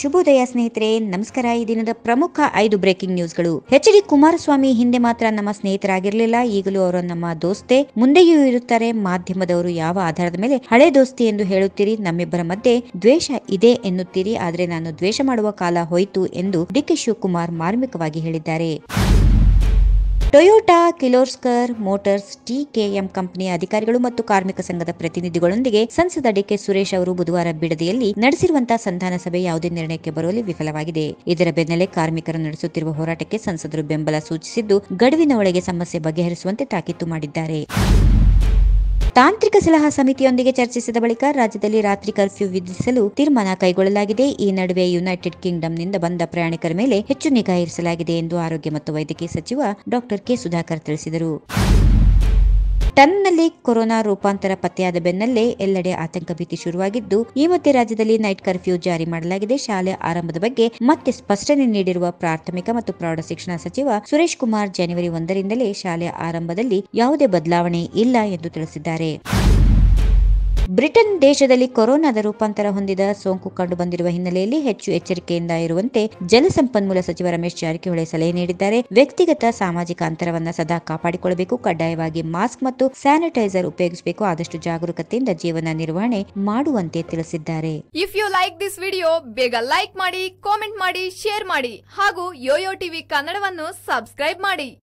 ಶುಭೋದಯ ಸ್ನೇಹಿತರೆ ನಮಸ್ಕಾರ ಈ ದಿನದ ಪ್ರಮುಖ ಐದು ಬ್ರೇಕಿಂಗ್ ನ್ಯೂಸ್ಗಳು ಎಚ್ ಡಿ ಕುಮಾರಸ್ವಾಮಿ ಹಿಂದೆ ಮಾತ್ರ ನಮ್ಮ ಸ್ನೇಹಿತರಾಗಿರಲಿಲ್ಲ ಈಗಲೂ ಅವರು ನಮ್ಮ ದೋಸ್ತೆ ಮುಂದೆಯೂ ಇರುತ್ತಾರೆ ಮಾಧ್ಯಮದವರು ಯಾವ ಆಧಾರದ ಮೇಲೆ ಹಳೆ ದೋಸ್ತಿ ಎಂದು ಹೇಳುತ್ತೀರಿ ನಮ್ಮಿಬ್ಬರ ಮಧ್ಯೆ ದ್ವೇಷ ಇದೆ ಎನ್ನುತ್ತೀರಿ ಆದರೆ ನಾನು ದ್ವೇಷ ಮಾಡುವ ಕಾಲ ಹೋಯಿತು ಎಂದು ಡಿಕೆ ಶಿವಕುಮಾರ್ ಮಾರ್ಮಿಕವಾಗಿ ಹೇಳಿದ್ದಾರೆ ಟೊಯೋಟಾ ಕಿಲೋರ್ಸ್ಕರ್ ಮೋಟರ್ಸ್ ಟಿಕೆಎಂ ಕಂಪನಿಯ ಅಧಿಕಾರಿಗಳು ಮತ್ತು ಕಾರ್ಮಿಕ ಸಂಘದ ಪ್ರತಿನಿಧಿಗಳೊಂದಿಗೆ ಸಂಸದ ಡಿಕೆ ಸುರೇಶ್ ಅವರು ಬುಧವಾರ ಬಿಡದಿಯಲ್ಲಿ ನಡೆಸಿರುವಂತಹ ಸಂಧಾನ ಸಭೆ ಯಾವುದೇ ನಿರ್ಣಯಕ್ಕೆ ಬರುವಲ್ಲಿ ವಿಫಲವಾಗಿದೆ ಇದರ ಬೆನ್ನಲ್ಲೇ ಕಾರ್ಮಿಕರು ನಡೆಸುತ್ತಿರುವ ಹೋರಾಟಕ್ಕೆ ಸಂಸದರು ಬೆಂಬಲ ಸೂಚಿಸಿದ್ದು ಗಡುವಿನ ಒಳಗೆ ಸಮಸ್ಯೆ ಬಗೆಹರಿಸುವಂತೆ ತಾಕೀತು ಮಾಡಿದ್ದಾರೆ ತಾಂತ್ರಿಕ ಸಲಹಾ ಸಮಿತಿಯೊಂದಿಗೆ ಚರ್ಚಿಸಿದ ಬಳಿಕ ರಾಜ್ಯದಲ್ಲಿ ರಾತ್ರಿ ಕರ್ಫ್ಯೂ ವಿಧಿಸಲು ತೀರ್ಮಾನ ಕೈಗೊಳ್ಳಲಾಗಿದೆ ಈ ನಡುವೆ ಯುನೈಟೆಡ್ ಕಿಂಗ್ಡಮ್ನಿಂದ ಬಂದ ಪ್ರಯಾಣಿಕರ ಮೇಲೆ ಹೆಚ್ಚು ನಿಗಾ ಇರಿಸಲಾಗಿದೆ ಎಂದು ಆರೋಗ್ಯ ಮತ್ತು ವೈದ್ಯಕೀಯ ಸಚಿವ ಡಾಕ್ಟರ್ ಕೆ ಸುಧಾಕರ್ ತಿಳಿಸಿದರು ಟನ್ನಲ್ಲಿ ಕೊರೋನಾ ರೂಪಾಂತರ ಪತ್ತೆಯಾದ ಬೆನ್ನಲ್ಲೇ ಎಲ್ಲೆಡೆ ಆತಂಕ ಭೀತಿ ಶುರುವಾಗಿದ್ದು ಈ ಮಧ್ಯೆ ರಾಜ್ಯದಲ್ಲಿ ನೈಟ್ ಕರ್ಫ್ಯೂ ಜಾರಿ ಮಾಡಲಾಗಿದೆ ಶಾಲೆ ಆರಂಭದ ಬಗ್ಗೆ ಮತ್ತೆ ಸ್ಪಷ್ಟನೆ ನೀಡಿರುವ ಪ್ರಾಥಮಿಕ ಮತ್ತು ಪ್ರೌಢ ಶಿಕ್ಷಣ ಸಚಿವ ಸುರೇಶ್ ಕುಮಾರ್ ಜನವರಿ ಒಂದರಿಂದಲೇ ಶಾಲೆ ಆರಂಭದಲ್ಲಿ ಯಾವುದೇ ಬದಲಾವಣೆ ಇಲ್ಲ ಎಂದು ತಿಳಿಸಿದ್ದಾರೆ ಬ್ರಿಟನ್ ದೇಶದಲ್ಲಿ ಕೊರೋನಾದ ರೂಪಾಂತರ ಹೊಂದಿದ ಸೋಂಕು ಕಂಡುಬಂದಿರುವ ಹಿನ್ನೆಲೆಯಲ್ಲಿ ಹೆಚ್ಚು ಎಚ್ಚರಿಕೆಯಿಂದ ಇರುವಂತೆ ಜಲಸಂಪನ್ಮೂಲ ಸಚಿವ ರಮೇಶ್ ಜಾರಕಿಹೊಳಿ ಸಲಹೆ ನೀಡಿದ್ದಾರೆ ವ್ಯಕ್ತಿಗತ ಸಾಮಾಜಿಕ ಅಂತರವನ್ನು ಸದಾ ಕಾಪಾಡಿಕೊಳ್ಳಬೇಕು ಕಡ್ಡಾಯವಾಗಿ ಮಾಸ್ಕ್ ಮತ್ತು ಸ್ಯಾನಿಟೈಸರ್ ಉಪಯೋಗಿಸಬೇಕು ಆದಷ್ಟು ಜಾಗರೂಕತೆಯಿಂದ ಜೀವನ ನಿರ್ವಹಣೆ ಮಾಡುವಂತೆ ತಿಳಿಸಿದ್ದಾರೆ if you like this video ಬೇಗ ಲೈಕ್ ಮಾಡಿ ಕಾಮೆಂಟ್ ಮಾಡಿ ಶೇರ್ ಮಾಡಿ ಹಾಗೂ ಯೋಯೋ ಟಿವಿ ಕನ್ನಡವನ್ನು ಸಬ್ಸ್ಕ್ರೈಬ್ ಮಾಡಿ